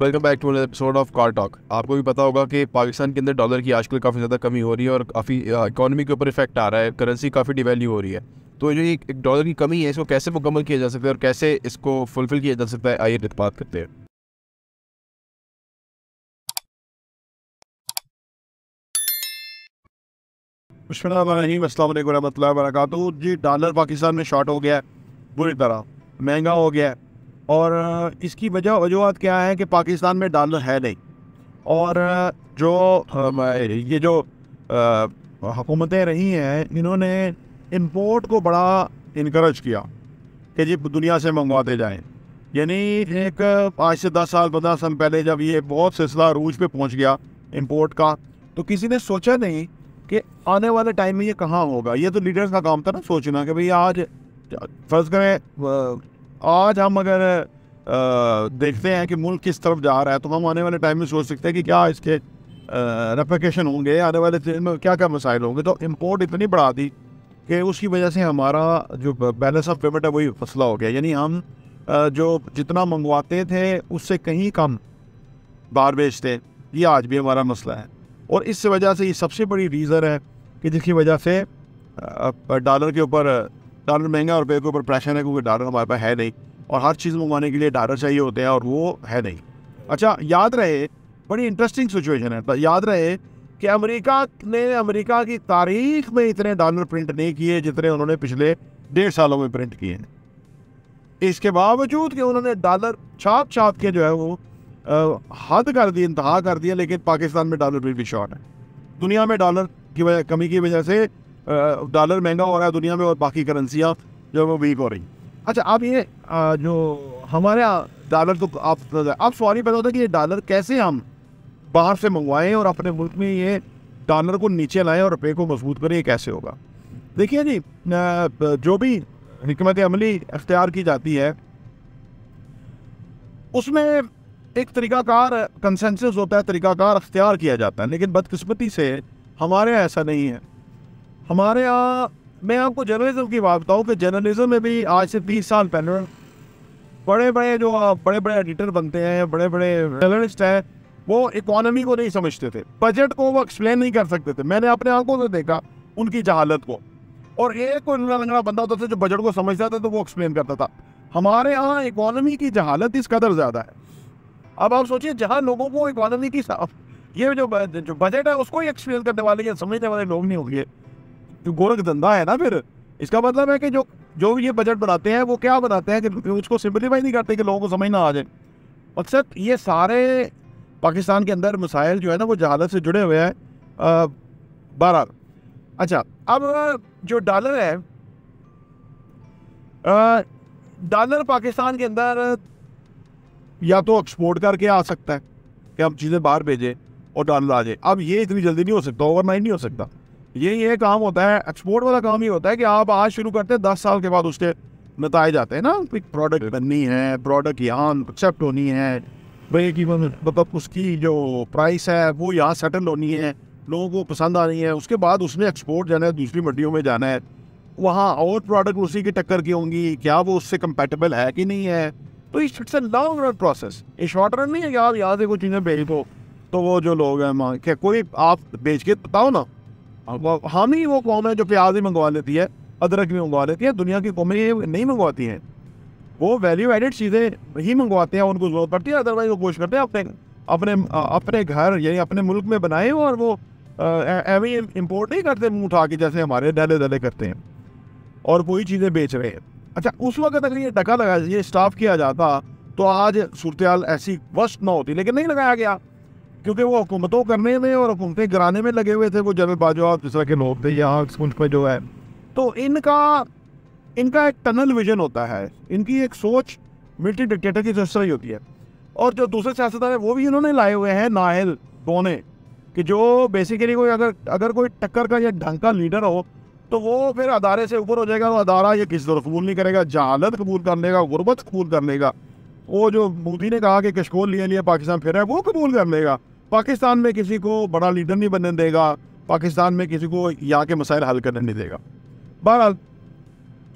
welcome back to episode of car talk आपको भी पता होगा कि पाकिस्तान के अंदर डॉलर की आजकल काफ़ी ज़्यादा कमी हो रही है और काफ़ी इकोनॉमी के ऊपर इफेक्ट आ रहा है करेंसी काफ़ी डिवेल्यू हो रही है तो जो एक एक डॉलर की कमी है इसको कैसे मुकम्मल किया जा सकता है और कैसे इसको फुलफिल किया जा सकता है आइए बात करते हैं वरहमत वरक जी डॉलर पाकिस्तान में शॉर्ट हो गया है बुरी तरह महंगा हो गया है और इसकी वजह वजूहत क्या है कि पाकिस्तान में डॉलर है नहीं और जो ये जो हुकूमतें रही हैं इन्होंने इम्पोर्ट को बड़ा इनक्रेज किया कि जी दुनिया से मंगवाते जाएं यानी एक पाँच से दस साल पंद्रह साल पहले जब ये बहुत सिलसिला रूज पे पहुंच गया इंपोर्ट का तो किसी ने सोचा नहीं कि आने वाले टाइम में ये कहाँ होगा ये तो लीडर्स का काम था ना सोचना कि भाई आज फ़र्ज़ करें आज हम अगर देखते हैं कि मुल्क किस तरफ जा रहा है तो हम आने वाले टाइम में सोच सकते हैं कि क्या इसके रेपोकेशन होंगे आने वाले दिन में क्या क्या मसाइल होंगे तो इम्पोर्ट इतनी बढ़ा दी कि उसकी वजह से हमारा जो बैलेंस ऑफ पेमेंट है वही फसला हो गया यानी हम जो जितना मंगवाते थे उससे कहीं कम बाहर बेचते ये आज भी हमारा मसला है और इस वजह से ये सबसे बड़ी रीज़न है कि जिसकी वजह से डॉलर के ऊपर डॉलर महंगा रुपये के ऊपर प्रेशर है क्योंकि डॉलर हमारे पास है नहीं और हर चीज़ मंगवाने के लिए डॉलर चाहिए होते हैं और वो है नहीं अच्छा याद रहे बड़ी इंटरेस्टिंग सिचुएशन है तो याद रहे कि अमेरिका ने अमेरिका की तारीख में इतने डॉलर प्रिंट नहीं किए जितने उन्होंने पिछले डेढ़ सालों में प्रिंट किए हैं इसके बावजूद कि उन्होंने डॉलर छाप छाप के जो है वो हद कर दी इंतहा कर दिया लेकिन पाकिस्तान में डॉलर फिर भी शॉर्ट है दुनिया में डॉलर की वजह कमी की वजह से डॉलर महंगा हो रहा है दुनिया में और बाकी करेंसियाँ जो वो वीक हो रही अच्छा आप ये जो हमारे डॉलर तो आप आप सॉरी पता होता कि ये डॉलर कैसे हम बाहर से मंगवाएं और अपने मुल्क में ये डॉलर को नीचे लाएं और रुपये को मजबूत करें ये कैसे होगा देखिए जी जो भी हमत अमली अख्तियार की जाती है उसमें एक तरीक़ाकार कंसेंसस होता है तरीक़ाकार अख्तियार किया जाता है लेकिन बदकस्मती से हमारे यहाँ ऐसा नहीं है हमारे यहाँ मैं आपको जर्नलिज्म की बात बताऊँ कि जर्नलिज़म में भी आज से बीस साल पहले बड़े बड़े जो बड़े बड़े एडिटर बनते हैं बड़े बड़े जर्नलिस्ट हैं वो इकोनॉमी को नहीं समझते थे बजट को वो एक्सप्लेन नहीं कर सकते थे मैंने अपने आंखों से देखा उनकी जहालत को और एक कोई लंगड़ा बंदा होता था जो बजट को समझता था तो वो एक्सप्लेन करता था हमारे यहाँ इकोनॉमी की जहालत इस कदर ज़्यादा है अब आप सोचिए जहाँ लोगों को इकोनॉमी की ये जो जो बजट है उसको ही एक्सप्लेन करने वाले या समझने वाले लोग नहीं होंगे जो गोरख धंधा है ना फिर इसका मतलब है कि जो जो ये बजट बनाते हैं वो क्या बनाते हैं कि उसको सिंप्लीफाई नहीं करते कि लोगों को समझ ना आ जाए मकसद ये सारे पाकिस्तान के अंदर मसाइल जो है ना वो जहादत से जुड़े हुए हैं बारह अच्छा अब जो डॉलर है डॉलर पाकिस्तान के अंदर या तो एक्सपोर्ट करके आ सकता है कि हम चीज़ें बाहर भेजें और डॉलर आ जाए अब ये इतनी जल्दी नहीं हो सकता ओवरनाइट नहीं हो सकता यही ये काम होता है एक्सपोर्ट वाला काम ही होता है कि आप आज शुरू करते हैं दस साल के बाद उसके बताए जाते हैं ना प्रोडक्ट बननी है प्रोडक्ट यहाँ एक्सेप्ट होनी है ब्रेक इवन मतलब उसकी जो प्राइस है वो यहाँ सेटल होनी है लोगों को पसंद आनी है उसके बाद उसने एक्सपोर्ट जाना है दूसरी मंडियों में जाना है वहाँ और प्रोडक्ट उसी की टक्कर की होंगी क्या वो उससे कंपेटेबल है कि नहीं है तो it's a long run process ये शॉर्ट रन नहीं है यार यहाँ से कुछ चीज़ें बेच दो तो वो जो लोग हैं माँ क्या कोई आप बेच के बताओ ना हम ही वो कौम है जो प्याज ही मंगवा लेती है अदरक भी मंगवा लेती है दुनिया की कौमें ये नहीं मंगवाती हैं वो वैल्यू एडेड चीज़ें ही मंगवाते हैं उनको ज़रूरत पड़ती है अदरवाइज वो कोशिश करते हैं अपने अपने अपने घर यानी अपने मुल्क में बनाए और वो एवं इम्पोर्ट नहीं करते मुँह उठा के जैसे हमारे डले डले करते हैं और वही चीज़ें बेच रहे हैं अच्छा उस वक्त अगर ये टका लगा ये स्टाफ किया जाता तो आज सूरत ऐसी वस्त ना होती लेकिन नहीं लगाया गया क्योंकि वो हुकूमतों करने में और हुकूमतें गिराने में लगे हुए थे वो जनरल बाजवा जिस तरह के लोग थे यहाँ स्पुंज पर जो है तो इनका इनका एक टनल विजन होता है इनकी एक सोच मिलिट्री डिक्टेटर की तरह ही होती है और जो दूसरे सियासतदान है वो भी इन्होंने लाए हुए हैं नाहल दोने कि जो बेसिकली कोई अगर अगर कोई टक्कर का या ढंग का लीडर हो तो वो फिर अदारे से ऊपर हो जाएगा और अदारा ये किसी तरह कबूल नहीं करेगा जहालत कबूल कर लेगा गुर्बत कबूल कर लेगा वो जो मोदी ने कहा कि कशकोल लिए लिए पाकिस्तान फिर है वो कबूल कर लेगा पाकिस्तान में किसी को बड़ा लीडर नहीं बनने देगा पाकिस्तान में किसी को यहाँ के मसाइल हल करने नहीं देगा बहरहाल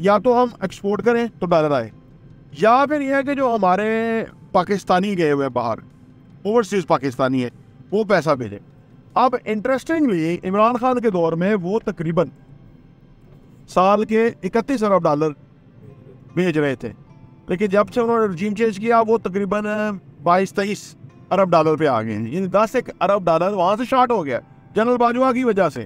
या तो हम एक्सपोर्ट करें तो डॉलर आए या फिर यह है कि जो हमारे पाकिस्तानी गए हुए बाहर ओवरसीज़ पाकिस्तानी है वो पैसा भेजें अब इंटरेस्टिंगली इमरान खान के दौर में वो तकरीबन साल के इकतीस अरब डॉलर भेज रहे थे लेकिन जब से उन्होंने रजीम चेंज किया वो तकरीबन बाईस तेईस अरब डॉलर पे आ गए हैं यानी दस एक अरब डॉलर वहाँ से शार्ट हो गया जनरल बाजवा की वजह से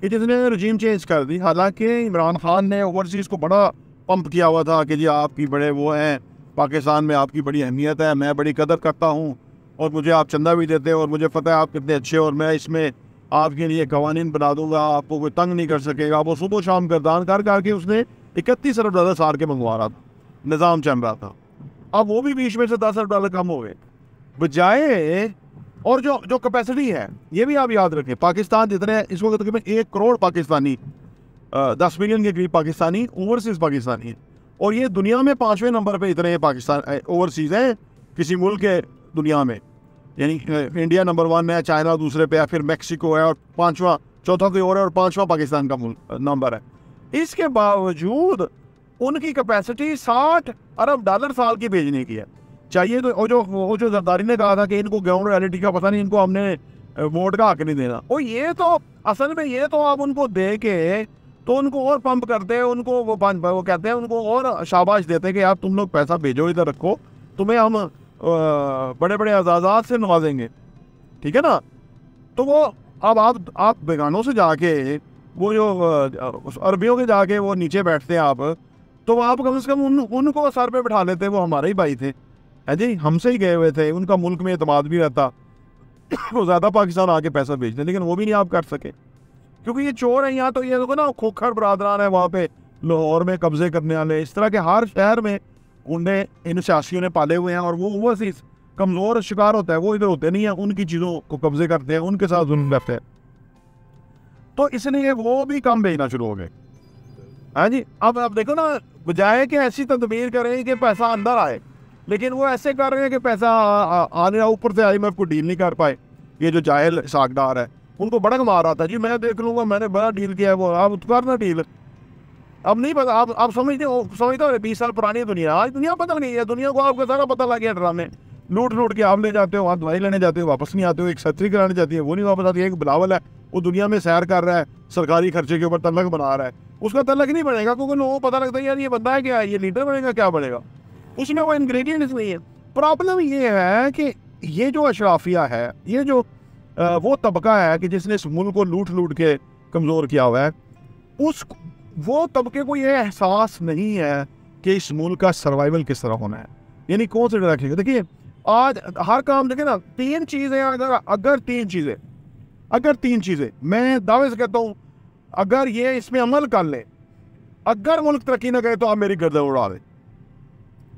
कि जिसने रजीम चेंज कर दी हालांकि इमरान खान ने ओवरसीज़ को बड़ा पंप किया हुआ था कि जी आपकी बड़े वो हैं पाकिस्तान में आपकी बड़ी अहमियत है मैं बड़ी कदर करता हूँ और मुझे आप चंदा भी देते हैं और मुझे पता है आप कितने अच्छे और मैं इसमें आपके लिए कवानीन बना दूंगा आपको कोई तंग नहीं कर सकेगा वो सुबह शाम गर्दान कर करके उसने इकतीस अरब डॉलर सार के मंगवा रहा था निज़ाम चम रहा था अब वो भी बीच में से दस अरब डॉलर कम हो गए बजाय और जो जो कैपेसिटी है ये भी आप याद रखें पाकिस्तान जितने इस वक्त तकरीबन एक करोड़ पाकिस्तानी दस मिलियन के करीब पाकिस्तानी ओवरसीज़ पाकिस्तानी हैं और ये दुनिया में पाँचवें नंबर पे इतने पाकिस्तान ओवरसीज़ हैं किसी मुल्क के दुनिया में यानी इंडिया नंबर वन है चाइना दूसरे पे है फिर मेक्सिको है और पाँचवा चौथा कोई और है और पाँचवा पाकिस्तान का नंबर है इसके बावजूद उनकी कैपेसिटी साठ अरब डॉलर साल की भेजने की है चाहिए तो वो जो वो जो जरदारी ने कहा था कि इनको ग्राउंड रियलिटी का पता नहीं इनको हमने वोट का हक नहीं देना और ये तो असल में ये तो आप उनको दे के तो उनको और पंप करते हैं उनको वो पंप वो कहते हैं उनको और शाबाश देते हैं कि यार तुम लोग पैसा भेजो इधर रखो तुम्हें हम बड़े बड़े एजाजात से नवाजेंगे ठीक है ना तो वो अब आप आप बेगानों से जाके वो जो अरबियों के जाके वो नीचे बैठते हैं आप तो आप कम से कम उन उनको सर पे बैठा लेते वो हमारे ही भाई थे है जी हमसे ही गए हुए थे उनका मुल्क में अतमाद भी रहता वो ज़्यादा पाकिस्तान आके पैसा भेजते लेकिन वो भी नहीं आप कर सके क्योंकि ये चोर है यहाँ तो ये देखो ना खोखर बरदरान है वहाँ पे लाहौर में कब्जे करने वाले इस तरह के हर शहर में गुंडे इन सियासियों ने पाले हुए हैं और वो सी कमज़ोर शिकार होता है वो इधर होते नहीं है उनकी चीज़ों को कब्जे करते हैं उनके साथ जुल्म रहते हैं तो इसलिए वो भी कम भेजना शुरू हो गए हाँ जी अब आप देखो ना बजाय कि ऐसी तदबीर करें कि पैसा अंदर आए लेकिन वो ऐसे कर रहे हैं कि पैसा आने ऊपर से आई मैं को डील नहीं कर पाए ये जो जाहिल सागदार है उनको बड़क मार रहा था जी मैं देख लूँगा मैंने बड़ा डील किया है वो आप तो करना डील अब नहीं पता आप आप समझते हो समझते हो बीस साल पुरानी दुनिया आज दुनिया बदल गई है दुनिया को आपका सारा पता लग गया ड्रामे लूट लूट के आप ले जाते हो वहाँ दवाई लेने जाते हो वापस नहीं आते हो एक सर्जरी कराने जाती है वो नहीं वापस आती है एक बिलावल है वो दुनिया में सैर कर रहा है सरकारी खर्चे के ऊपर तलक बना रहा है उसका तलक नहीं बनेगा क्योंकि लोगों को पता लगता है यार ये बंदा है क्या ये लीडर बनेगा क्या बनेगा उसमें वो इन्ग्रीडियंट्स नहीं है प्रॉब्लम ये है कि ये जो अशराफिया है ये जो वो तबका है कि जिसने इस मुल्क को लूट लूट के कमज़ोर किया हुआ है उस वो तबके को ये एहसास नहीं है कि इस मुल्क का सर्वाइवल किस तरह होना है यानी कौन से डायरेक्शन देखिए आज हर काम देखें ना तीन चीज़ें अगर अगर तीन चीज़ें अगर तीन चीज़ें मैं दावे से कहता हूँ अगर ये इसमें अमल कर ले अगर मुल्क तरक्की ना करे तो आप मेरी गर्दन उड़ा दें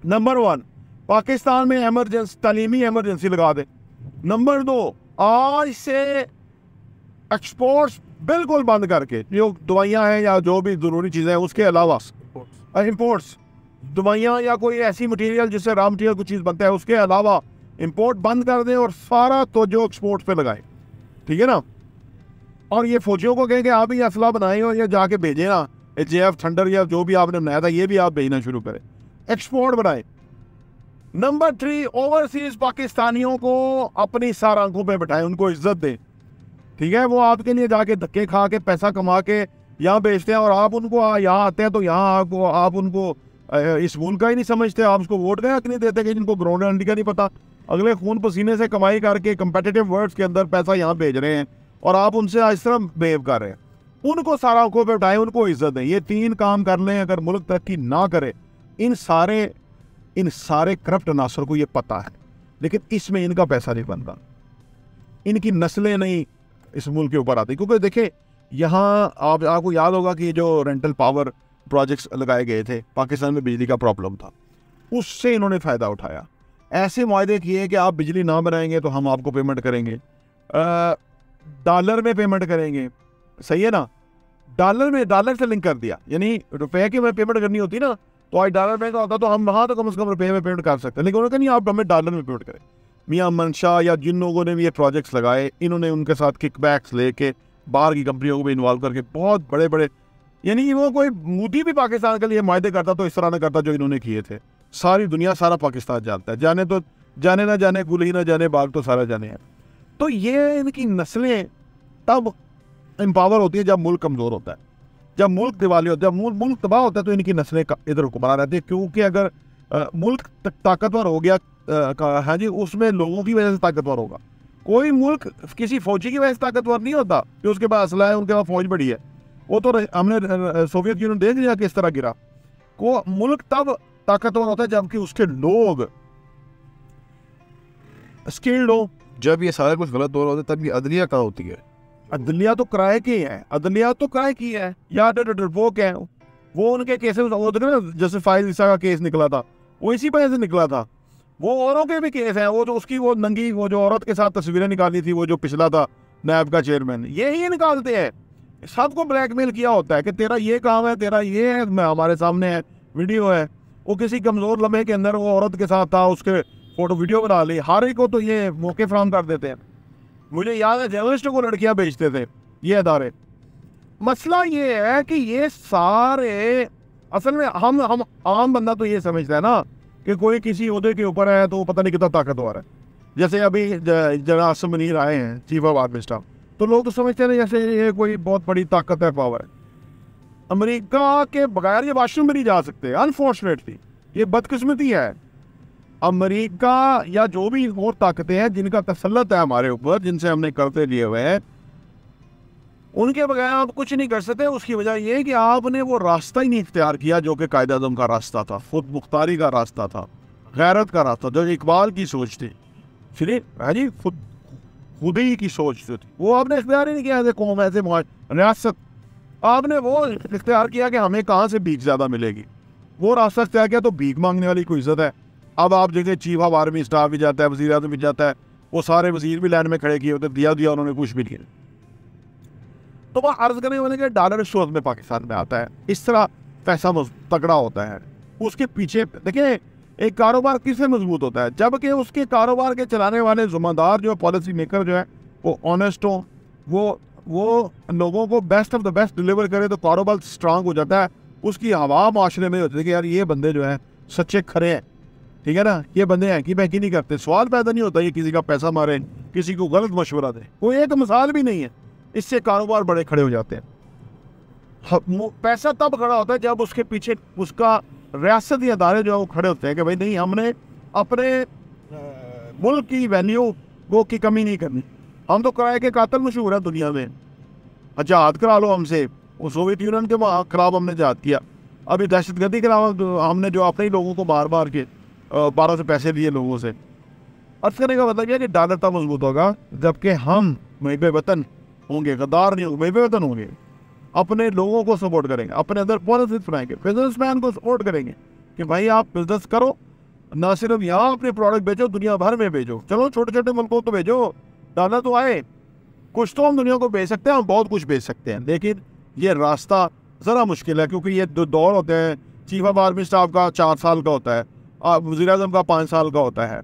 नंबर वन पाकिस्तान में एमरजेंसी तलीमी एमरजेंसी लगा दें नंबर दो आज से एक्सपोर्ट्स बिल्कुल बंद करके जो दवाइयाँ हैं या जो भी ज़रूरी चीज़ें हैं उसके अलावा इम्पोर्ट्स दवाइयाँ या कोई ऐसी मटेरियल जिससे रॉ मटेरियल कोई चीज़ बनता है उसके अलावा इम्पोर्ट बंद कर दें और सारा तो जो एक्सपोर्ट पे लगाएं ठीक है ना और ये फौजियों को कहें कि आप ही असला बनाएं और ये जाके भेजें ना जे एफ थंडर या जो भी आपने बनाया था ये भी आप भेजना शुरू करें एक्सपोर्ट बनाए नंबर थ्री ओवरसीज पाकिस्तानियों को अपनी सार आंखों पर बैठाएं उनको इज्जत दें ठीक है वो आपके लिए जाके धक्के खा के पैसा कमा के यहाँ बेचते हैं और आप उनको यहाँ आते हैं तो यहाँ आपको आप उनको इस मूल का ही नहीं समझते आप उसको वोट गए हक नहीं देते कि जिनको ग्राउंड एंड का नहीं पता अगले खून पसीने से कमाई करके कंपेटेटिव वर्ड्स के अंदर पैसा यहाँ भेज रहे हैं और आप उनसे इस तरह बेहेव कर रहे हैं उनको सारा आंखों पर उठाएं उनको इज्जत दें ये तीन काम कर लें अगर मुल्क तरक्की ना करें इन सारे इन सारे करप्ट अनासर को ये पता है लेकिन इसमें इनका पैसा नहीं बनता इनकी नस्लें नहीं इस मुल्क के ऊपर आती क्योंकि देखे यहाँ आप आपको याद होगा कि जो रेंटल पावर प्रोजेक्ट्स लगाए गए थे पाकिस्तान में बिजली का प्रॉब्लम था उससे इन्होंने फ़ायदा उठाया ऐसे माहे किए कि आप बिजली ना बनाएंगे तो हम आपको पेमेंट करेंगे डॉलर में पेमेंट करेंगे सही है ना डॉलर में डॉलर से लिंक कर दिया यानी रुपए की पेमेंट करनी होती ना तो आज डॉलर में होता तो आता तो हम वहाँ तो कम अज़ कम रुपये में पेमेंट कर सकते हैं लेकिन उन्होंने कहा नहीं आप हमें डॉलर में पेमेंट करें मियाँ मनशा या जिन लोगों ने भी ये प्रोजेक्ट्स लगाए इन्होंने उनके साथ किकबैक्स लेके बाहर की कंपनियों को भी इन्वॉल्व करके बहुत बड़े बड़े यानी वो कोई मोदी भी पाकिस्तान के लिए माहे करता तो इस तरह ना करता जो इन्होंने किए थे सारी दुनिया सारा पाकिस्तान जानता है जाने तो जाने ना जाने गुल ही ना जाने बाग तो सारा जाने हैं तो ये इनकी नस्लें तब एम्पावर होती है जब मुल्क कमज़ोर होता है जब मुल्क दिवाली होता है मुल, मुल्क तबाह होता है तो इनकी नस्लें इधर हुक्मरान रहती है क्योंकि अगर आ, मुल्क ताकतवर हो गया हाँ जी उसमें लोगों की वजह से ताकतवर होगा कोई मुल्क किसी फौजी की वजह से ताकतवर नहीं होता कि उसके पास असला है उनके पास फौज बड़ी है वो तो हमने सोवियत यूनियन देख लिया किस तरह गिरा को मुल्क तब ताकतवर होता है जबकि उसके लोग स्किल्ड हो जब ये सारा कुछ गलत हो रहा होता है तब ये अदलिया कहाँ होती है अदलिया तो किराए की है अदलिया तो किराए की है या डरपोक है वो उनके केसेस वो ना जैसे फाइल ईसा का केस निकला था वो इसी वजह से निकला था वो औरों के भी केस हैं वो जो उसकी वो नंगी वो जो औरत के साथ तस्वीरें निकाली थी वो जो पिछला था नैब का चेयरमैन ये ही निकालते हैं सबको ब्लैकमेल किया होता है कि तेरा ये काम है तेरा ये है हमारे सामने है वीडियो है वो किसी कमज़ोर लम्हे के अंदर वो औरत के साथ था उसके फोटो वीडियो बना ली हर एक को तो ये मौके फ्राहम कर देते हैं मुझे याद है जर्नलिस्टों को लड़कियां बेचते थे ये अदारे मसला ये है कि ये सारे असल में हम हम आम बंदा तो ये समझता है ना कि कोई किसी उहदे के ऊपर है तो पता नहीं कितना ताकतवर है जैसे अभी जरा आसम मनीर आए हैं चीफ ऑफ आर्मी स्टाफ तो लोग तो समझते हैं जैसे ये कोई बहुत बड़ी ताकत है पावर है अमरीका के बगैर ये वाशरूम में नहीं जा सकते अनफॉर्चुनेटली ये बदकिस्मती है अमेरिका या जो भी और ताकतें हैं जिनका तसलत है हमारे ऊपर जिनसे हमने करते लिए हुए हैं उनके बगैर आप कुछ नहीं कर सकते उसकी वजह यह कि आपने वो रास्ता ही नहीं इख्तियार किया जो कि कायदे आजम का रास्ता था खुद मुख्तारी का रास्ता था गैरत का रास्ता जो इकबाल की सोच थी फिर है हाँ जी खुद खुद ही की सोच जो थी वो आपने इख्तियार ही नहीं किया ऐसे कौम ऐसे रियासत आपने वो इख्तियार किया कि हमें कहाँ से भीख ज़्यादा मिलेगी वो रास्ता इख्तियार किया तो भीख मांगने वाली कोई इज्जत है अब आप देखें चीफ ऑफ आर्मी स्टाफ भी जाता है वजी अजम भी जाता है वो सारे वजीर भी लाइन में खड़े किए होते दिया दिया उन्होंने कुछ भी नहीं तो वह अर्ज करने वाले के डॉलर सूरत में पाकिस्तान में आता है इस तरह पैसा तगड़ा होता है उसके पीछे देखिए एक कारोबार किससे मजबूत होता है जबकि उसके कारोबार के चलाने वाले जुम्मेदार जो पॉलिसी मेकर जो है वो ऑनेस्ट हो वो वो लोगों को best of the best deliver करें तो कारोबार स्ट्रांग हो जाता है उसकी हवा माशरे में होती है कि यार ये बंदे जो हैं सच्चे खड़े हैं ठीक है ना ये बंदे हैं कि बहकी नहीं करते सवाल पैदा नहीं होता ये किसी का पैसा मारे किसी को गलत मशवरा दे कोई एक मिसाल भी नहीं है इससे कारोबार बड़े खड़े हो जाते हैं पैसा तब खड़ा होता है जब उसके पीछे उसका रियासती अदारे जो है वो खड़े होते हैं कि भाई नहीं हमने अपने मुल्क की वैल्यू को की कमी नहीं करनी हम तो किराए के कातल मशहूर है दुनिया में अच्छा हाथ करा लो हमसे वो सोवियत यूनियन के खिलाफ हमने जहाद किया अभी दहशत गर्दी अलावा हमने जो अपने ही लोगों को बार बार के बारह सौ पैसे लिए लोगों से अर्ज करने का मतलब यह कि डॉलर तब मजबूत होगा जबकि हम महब वतन होंगे गद्दार नहीं होंगे महब वतन होंगे अपने लोगों को सपोर्ट करेंगे अपने अंदर पॉलिसी बनाएंगे बिजनेस मैन को सपोर्ट करेंगे कि भाई आप बिजनेस करो ना सिर्फ यहाँ अपने प्रोडक्ट बेचो दुनिया भर में भेजो चलो छोटे छोटे मुल्कों तो भेजो डॉलर तो आए कुछ तो हम दुनिया को बेच सकते हैं हम बहुत कुछ बेच सकते हैं लेकिन ये रास्ता ज़रा मुश्किल है क्योंकि ये दो दौर होते हैं चीफ ऑफ आर्मी स्टाफ का चार साल का होता है वजी अजम का पाँच साल का होता है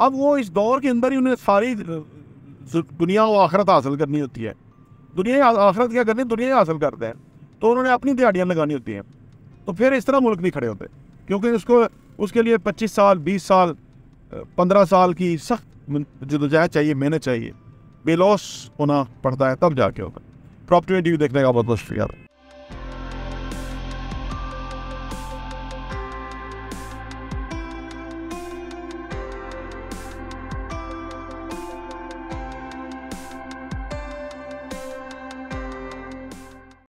अब वो इस दौर के अंदर ही उन्हें सारी दुनिया व आखरत हासिल करनी होती है दुनिया आखरत क्या करनी दुनिया ही हासिल करते हैं तो उन्होंने अपनी दिहाड़ियाँ लगानी होती हैं तो फिर इस तरह मुल्क नहीं खड़े होते क्योंकि उसको उसके लिए पच्चीस साल बीस साल पंद्रह साल की सख्त जदोजहद चाहिए मेहनत चाहिए बेलॉस होना पड़ता है तब जाके होगा प्रॉपर्टी देखने का बहुत बहुत शुक्रिया